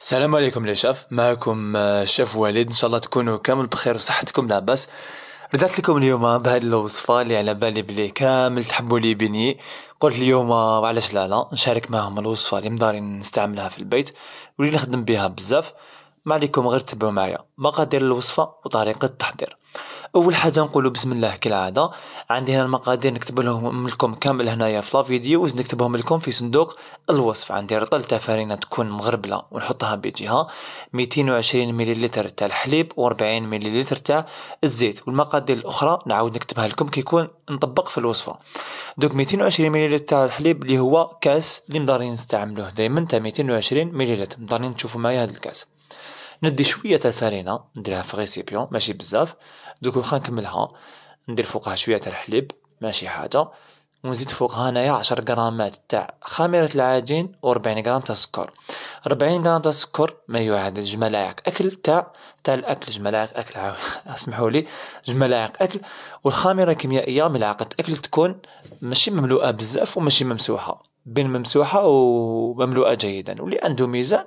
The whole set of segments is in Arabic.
السلام عليكم شاف معكم آه، الشيف وليد ان شاء الله تكونوا كامل بخير وصحتكم لاباس رجعت لكم اليوم بهذه الوصفة اللي على بالي بلي كامل تحبوا لي بني قلت اليوم آه، علاش لا لا نشارك معهم الوصفة اللي مداري نستعملها في البيت واللي نخدم بها بزاف ما عليكم غير تبعوا معايا مقادير الوصفة وطريقة التحضير أول حاجة نقولوا بسم الله كالعادة عندي هنا المقادير نكتب لهم لكم كامل هنايا في لا فيديو نكتبهم لكم في صندوق الوصف عندي رطل تاع تكون مغربلة ونحطها بجهة 220 مليلتر تاع الحليب و40 مليلتر تاع الزيت والمقادير الأخرى نعاود نكتبها لكم كيكون نطبق في الوصفة دوك 220 مليلتر تاع الحليب اللي هو كاس اللي مدارين نستعملوه دائما تاع 220 مليلتر مدارين تشوفوا معايا هذا الكاس ندي شويه تاع الفرينه نديرها في غيسيبيون ماشي بزاف دوك واخا نكملها ندير فوقها شويه تاع الحليب ماشي حاجه ونزيد فوقها هنايا 10 غرامات تاع خميرة العجين و40 غرام تاع السكر 40 غرام تاع السكر ما يعادل جوج ملاعق اكل تاع تاع الاكل جوج ملاعق اكل اسمحوا لي جوج ملاعق اكل والخميره الكيميائيه ملعقه اكل تكون ماشي مملوءه بزاف وماشي ممسوحه بين ممسوحة ومملوءة جيدا واللي عنده ميزان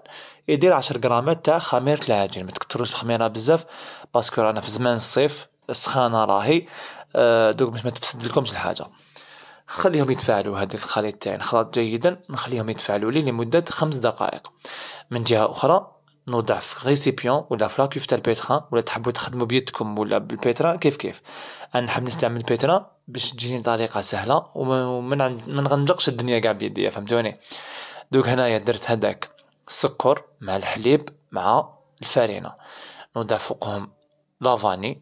يدير عشر غرامات تاع خميرة العجين ما تكتروش الخميرة بزاف باسكو رانا في زمان الصيف السخانة راهي آه، دوك باش ما تفسد لكمش الحاجة خليهم يتفاعلوا هذه الخليط تاعي خلاط جيدا نخليهم يتفاعلوا لي لمدة خمس دقائق من جهة أخرى نوضع في ريسيبيون ولا فلاكيف تاع البيترا ولا تحبوا تخدموا بيدكم ولا بالبيترا كيف كيف انا نحب نستعمل البيترا باش تجيني طريقه سهله وما نغنجقش الدنيا كاع بيديا فهمتوني دوك هنايا درت هداك السكر مع الحليب مع الفارينه نوضع فوقهم لافاني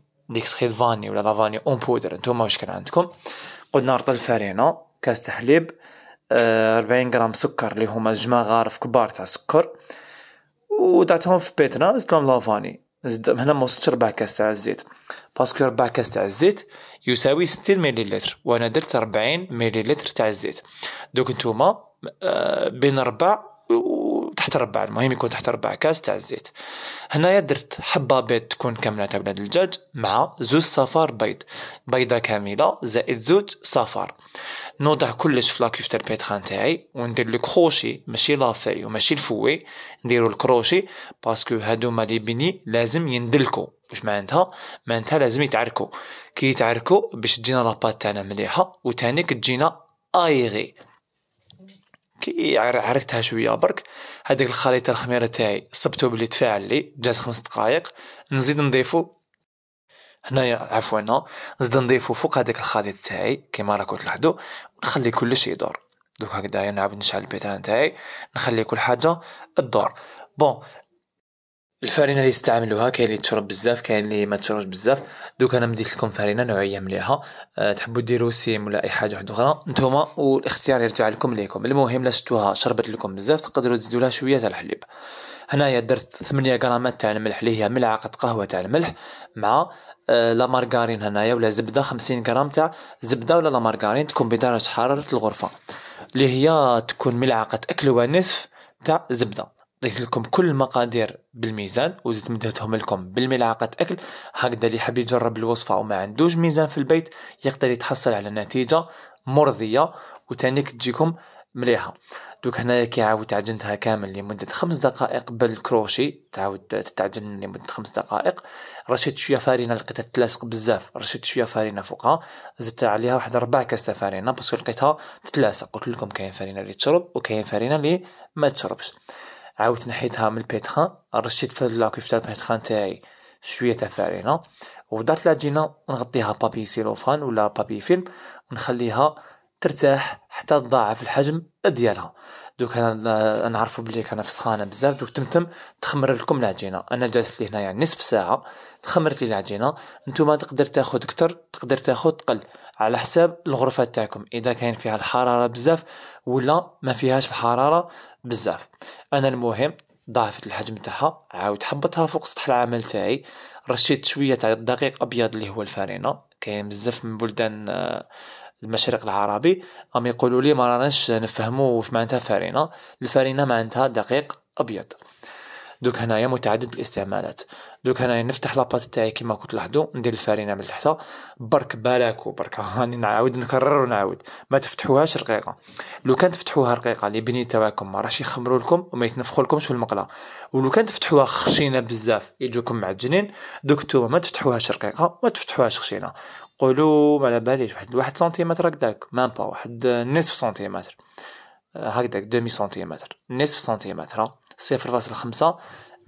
خيط فاني ولا لافاني اون بودر نتوما واش كان عندكم قلنا رطل الفارينه كاس حليب 40 آه، غرام سكر اللي هما جماغ غارف كبار تاع سكر ودعتهم في بيتنا زدت لهم لافاني زد هنا ما وصلتش ربع كاس تاع الزيت باسكو ربع كاس تاع الزيت يساوي 60 مليلتر وانا درت 40 مليلتر تاع الزيت دوك نتوما آه، بين ربع تحت ربع المهم يكون تحت ربع كاس تاع الزيت هنايا درت حبه بيض تكون كامله تاع بلاد الدجاج مع زوج صفار بيض بيضه كامله زائد زوج صفار نوضع كلش في لاكيف تاع البيتخان تاعي وندير الكروشي ماشي لافاي وماشي الفوي نديرو الكروشي باسكو هادوما لي بني لازم يندلكو واش معناتها معناتها لازم يتعركو كي يتعركو باش تجينا لاباط تاعنا مليحه وتانيك تجينا ايغي كي عرقتها شويه برك هاديك الخليطه الخميره تاعي صبتو بلي تفاعل لي جات خمس دقائق نزيد نضيفو هنايا عفوا نزيد نضيفو فوق هذاك الخليط تاعي كيما راكو تلاحظوا ونخلي كلش يدور دوك هكذايا نعاود نشعل البيتران تاعي نخلي كل حاجه تدور بون الفرينه اللي يستعملوها كاين اللي تشرب بزاف كاين اللي ما تشربش بزاف دوك انا مديت لكم فرينه نوعيه مليحه أه تحبوا ديروا سيم ولا اي حاجه واحده اخرى نتوما والاختيار يرجع لكم ليكم المهم لا شتوها شربت لكم بزاف تقدروا تزيدوا لها شويه تاع الحليب هنايا درت 8 غرامات تاع الملح اللي هي ملعقه قهوه تاع الملح مع أه لا مارغارين هنايا ولا زبده 50 غرام تاع زبده ولا لا مارغارين تكون بدرجه حراره الغرفه اللي هي تكون ملعقه اكل ونصف تاع زبده ضيف لكم كل المقادير بالميزان وزدت مدتهم لكم بالملعقة أكل هكذا اللي حاب يجرب الوصفة وما عندوش ميزان في البيت يقدر يتحصل على نتيجة مرضية وتانيك تجيكم مليحه دوك هنايا كي عاود تعجنتها كامل لمده خمس دقائق بالكروشي تعاود تتعجن لمده خمس دقائق رشيت شويه فارينه لقيتها تتلاصق بزاف رشيت شويه فارينه فوقها زدت عليها واحد ربع كاس تاع فارينه باسكو لقيتها تتلاصق قلت لكم كاين فارينه اللي تشرب وكاين فارينه اللي ما تشربش عاودت نحيتها من البيتخان رشيت في لاكيف تاع البيتخان تاعي شويه تاع فارينه وضعت العجينه نغطيها بابي سيلوفان ولا بابي فيلم ونخليها ترتاح حتى تضاعف الحجم ديالها دوك انا نعرفوا بلي كان سخانه بزاف دوك تمتم تخمر لكم العجينه انا جازت لي هنايا يعني نصف ساعه تخمرت لي العجينه نتوما تقدر تاخذ اكثر تقدر تاخذ قل على حساب الغرفه تاعكم اذا كاين فيها الحراره بزاف ولا ما فيهاش الحراره بزاف انا المهم ضاعفت الحجم تاعها عاود حبطها فوق سطح العمل تاعي رشيت شويه تاع الدقيق ابيض اللي هو الفارينه كاين بزاف من بلدان آه، المشرق العربي راهم يقولوا لي ما راناش نفهموا واش معناتها فارينه الفارينه معناتها دقيق ابيض دوك هنايا متعدد الاستعمالات دوك هنايا نفتح لاباط تاعي كيما كنت لاحظوا ندير الفارينة من تحت برك بالك وبرك راني نعاود نكرر ونعاود ما تفتحوهاش رقيقه لو كان تفتحوها رقيقه لي بني تاعكم ما راش يخمروا لكم وما يتنفخوا لكمش في المقله ولو كان تفتحوها خشينه بزاف يجوكم معجنين دوك ما تفتحوهاش رقيقه ما تفتحوهاش خشينه قولوا ما على باليش واحد واحد سنتيمتر هكداك مام با واحد نصف سنتيمتر آه، هكداك دومي سنتيمتر نصف سنتيمتر صفر فاصل خمسة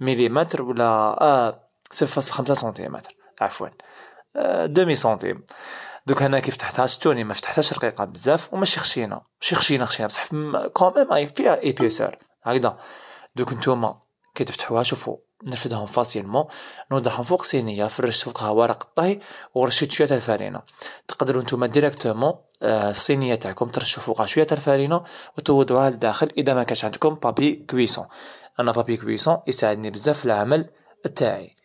مليمتر ولا آه صفر فاصل خمسة سنتيمتر عفوا آه، دومي سنتيم دوك هنا كيف فتحتها شتوني ما فتحتهاش رقيقه بزاف وماشي خشينه ماشي خشينه خشينه بصح كوميم فيها ايبيسور هكدا دوك نتوما كي تفتحوها شوفوا نرفدهم فاسيلمون نوضعهم فوق صينيه فرشت فوقها ورق الطهي ورشيت شويه تاع تقدروا نتوما ديريكتومون الصينيه آه، تاعكم ترشوا فوقها شويه تاع وتوضعوها لداخل اذا ما كانش عندكم بابي كويسون انا بابي كويسون يساعدني بزاف في العمل تاعي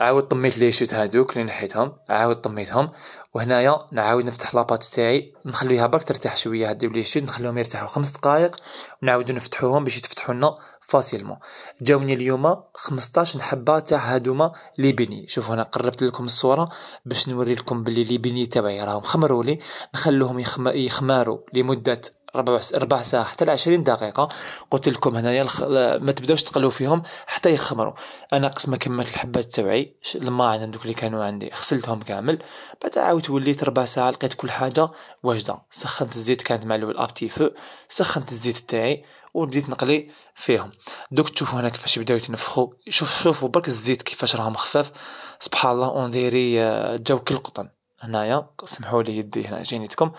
عاود طميت لي شوت هادوك اللي نحيتهم عاود طميتهم وهنايا نعاود نفتح لاباط تاعي نخليها برك ترتاح شويه هاد لي شوت نخليهم يرتاحوا خمس دقائق ونعاودو نفتحوهم باش يتفتحوا لنا فاسيلمون جاوني اليوم 15 حبه تاع هادوما ليبيني شوفوا انا قربت لكم الصوره باش نوري لكم بلي ليبيني تاعي راهم خمروا لي نخلوهم يخم... يخمارو لمده ربع ربع ساعه حتى ل 20 دقيقه قلت لكم هنايا الخ... ما تبداوش تقلو فيهم حتى يخمروا انا قسما كملت الحبات تاعي الماعن هذوك اللي كانوا عندي غسلتهم كامل بعد عاودت وليت ربع ساعه لقيت كل حاجه واجده سخنت الزيت كانت مع الاول ابتي فو سخنت الزيت تاعي وبديت نقلي فيهم دوك تشوفوا هنا كيفاش بداو يتنفخوا شوف شوفوا برك الزيت كيفاش راهم خفاف سبحان الله اون ديري جاو قطن هنايا سمحوا لي يدي هنا جينيتكم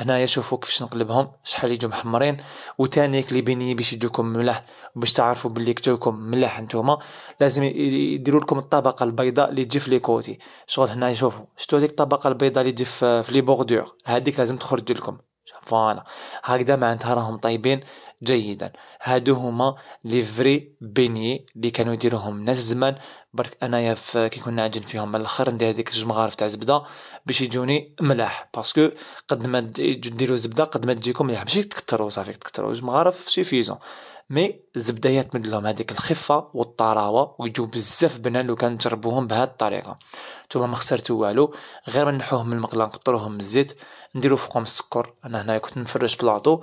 هنايا شوفوا كيفاش نقلبهم شحال يجو محمرين وتانيك لي بيني باش يجوكم ملاح باش تعرفوا بلي كتوكم ملاح نتوما لازم يديروا لكم الطبقه البيضاء اللي تجي في لي كوتي شغل هنا شوفوا شتو هذيك الطبقه البيضاء اللي تجي في لي بوردور هذيك لازم تخرج لكم فوالا هكذا معناتها راهم طيبين جيدا هادو هما لي فري بيني اللي كانوا يديروهم ناس زمان برك انايا كي كنا عاجن فيهم من الاخر ندير هذيك جوج مغارف تاع زبده باش يجوني ملاح باسكو قد ما ديروا زبده قد ما تجيكم ملاح ماشي تكثروا صافي تكثروا جوج مغارف سيفيزون مي الزبده يتمد لهم هذيك الخفه والطراوه ويجوا بزاف بنان لو كان تجربوهم بهذه الطريقه نتوما ما خسرتو والو غير نحوهم من المقله نقطروهم الزيت نديرو فوقهم السكر انا هنايا كنت نفرش بلاطو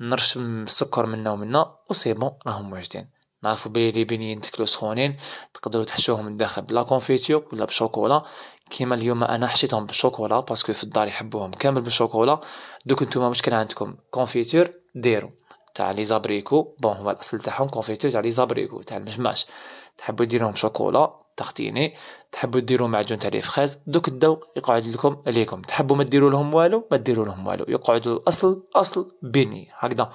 نرشم السكر منا ومنا وسي بون راهم واجدين نعرفوا بلي لي بنين تاكلو سخونين تقدروا تحشوهم من الداخل بلا كونفيتور ولا بشوكولا كيما اليوم انا حشيتهم بالشوكولا باسكو في الدار يحبوهم كامل بالشوكولا دوك نتوما واش كان عندكم كونفيتور ديروا تاع لي زابريكو بون هو الاصل تاعهم كونفيتور تاع لي زابريكو تاع المجماش تحبوا ديروهم شوكولا تختيني تحبوا ديروا معجون تاع الفخاز دوك الذوق يقعد لكم عليكم تحبوا ما ديروا لهم والو ما ديروا لهم والو يقعد الاصل اصل بني هكذا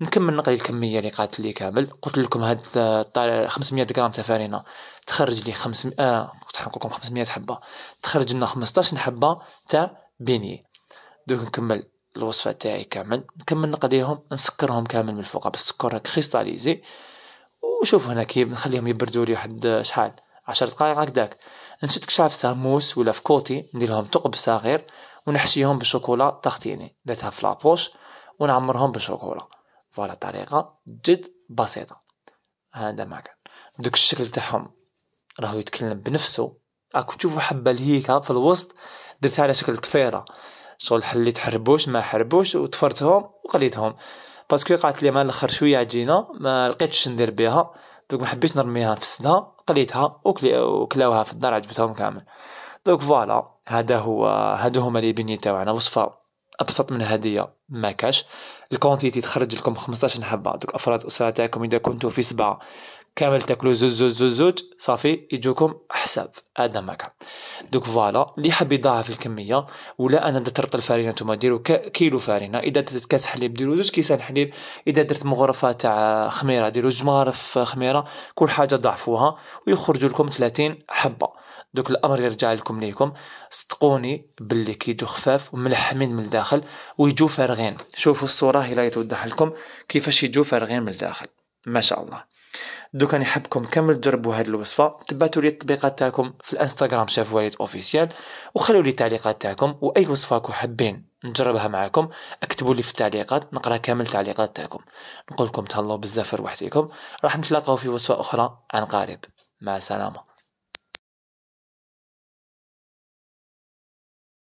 نكمل نقلي الكميه اللي قالت لي كامل قلت لكم هاد 500 غرام تاع فرينه تخرج لي 500 آه نقول لكم 500 حبه تخرج لنا 15 حبه تاع بني دوك نكمل الوصفه تاعي كامل نكمل نقليهم نسكرهم كامل من الفوق بالسكر كريستاليزي وشوف هنا كيف نخليهم يبردوا لي واحد شحال عشر دقائق هكذاك نشد كشعة ساموس ولا فكوتي كوتي نديرلهم ثقب صغير ونحشيهم بالشوكولا تختيني درتها في لابوش ونعمرهم بالشوكولا فوالا طريقة جد بسيطة هذا ما كان دوك الشكل تاعهم راهو يتكلم بنفسه راكو تشوفوا حبة لهيكا في الوسط درتها على شكل طفيرة شغل حليت حربوش ما حربوش وتفرتهم وقليتهم باسكو قعدت لي ما الاخر شويه عجينه ما لقيتش ندير بها دوك ما حبيتش نرميها في السنه قليتها وكلاوها في الدار عجبتهم كامل دوك فوالا هذا هو هادو هما لي بيني تاعنا وصفه ابسط من هديه ما كاش الكونتيتي تخرج لكم 15 حبه دوك افراد الاسره تاعكم اذا كنتو في سبعه كامل تاكلو زوج زوج زوج زوج صافي يجوكم حساب هذا ما كان دوك فوالا اللي حاب يضاعف الكميه ولا انا درت ربط فارينه نتوما ديروا كيلو فارينه اذا درت كاس حليب ديروا زوج كيسان حليب اذا درت مغرفه تاع خميره ديروا زوج مغارف خميره كل حاجه ضعفوها ويخرجوا لكم 30 حبه دوك الامر يرجع لكم ليكم صدقوني باللي كيجو خفاف وملحمين من الداخل ويجو فارغ فرغين شوفوا الصورة هي لا يتوضح لكم كيفاش يجوا فارغين من الداخل ما شاء الله دوكا نحبكم كامل تجربوا هذه الوصفه تبعتوا لي التطبيقات تاعكم في الانستغرام شاف وليد اوفيسيال وخلوا لي التعليقات تاعكم واي وصفه كو حابين نجربها معاكم اكتبوا لي في التعليقات نقرا كامل التعليقات تاعكم نقول لكم تهلاو بزاف في راح نتلاقاو في وصفه اخرى عن قريب مع السلامه